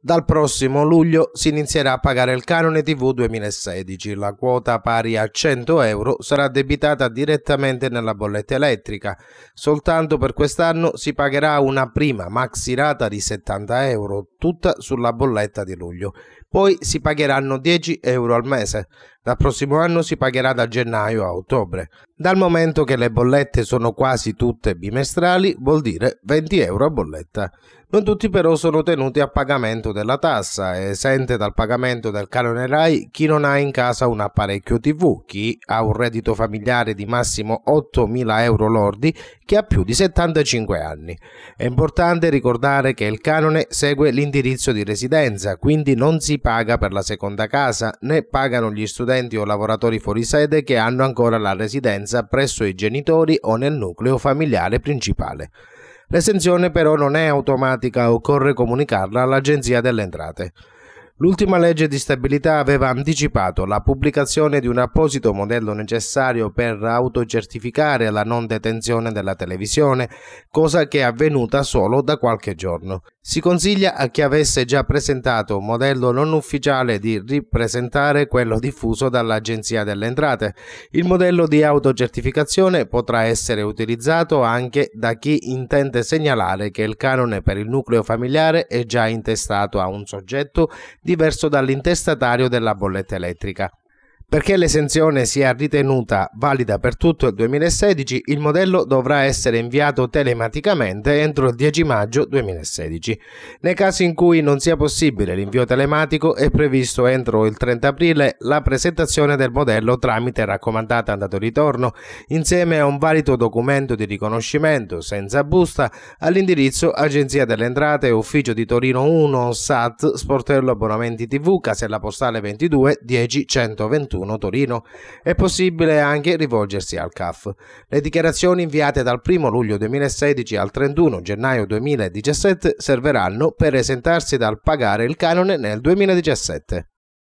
Dal prossimo luglio si inizierà a pagare il canone TV 2016. La quota pari a 100 euro sarà debitata direttamente nella bolletta elettrica. Soltanto per quest'anno si pagherà una prima maxi rata di 70 euro, tutta sulla bolletta di luglio. Poi si pagheranno 10 euro al mese. Dal prossimo anno si pagherà da gennaio a ottobre. Dal momento che le bollette sono quasi tutte bimestrali, vuol dire 20 euro a bolletta. Non tutti però sono tenuti a pagamento della tassa, esente dal pagamento del canone RAI chi non ha in casa un apparecchio TV, chi ha un reddito familiare di massimo 8.000 euro lordi, chi ha più di 75 anni. È importante ricordare che il canone segue l'indirizzo l'indirizzo di residenza, quindi non si paga per la seconda casa né pagano gli studenti o lavoratori fuori sede che hanno ancora la residenza presso i genitori o nel nucleo familiare principale. L'esenzione però non è automatica, occorre comunicarla all'Agenzia delle Entrate. L'ultima legge di stabilità aveva anticipato la pubblicazione di un apposito modello necessario per autocertificare la non detenzione della televisione, cosa che è avvenuta solo da qualche giorno. Si consiglia a chi avesse già presentato un modello non ufficiale di ripresentare quello diffuso dall'Agenzia delle Entrate. Il modello di autocertificazione potrà essere utilizzato anche da chi intende segnalare che il canone per il nucleo familiare è già intestato a un soggetto diverso dall'intestatario della bolletta elettrica. Perché l'esenzione sia ritenuta valida per tutto il 2016, il modello dovrà essere inviato telematicamente entro il 10 maggio 2016. Nei casi in cui non sia possibile l'invio telematico è previsto entro il 30 aprile la presentazione del modello tramite raccomandata andato e ritorno, insieme a un valido documento di riconoscimento senza busta all'indirizzo Agenzia delle Entrate, Ufficio di Torino 1, SAT, Sportello Abbonamenti TV, Casella Postale 22 10 121 21 Torino, è possibile anche rivolgersi al CAF. Le dichiarazioni inviate dal 1 luglio 2016 al 31 gennaio 2017 serviranno per esentarsi dal pagare il canone nel 2017.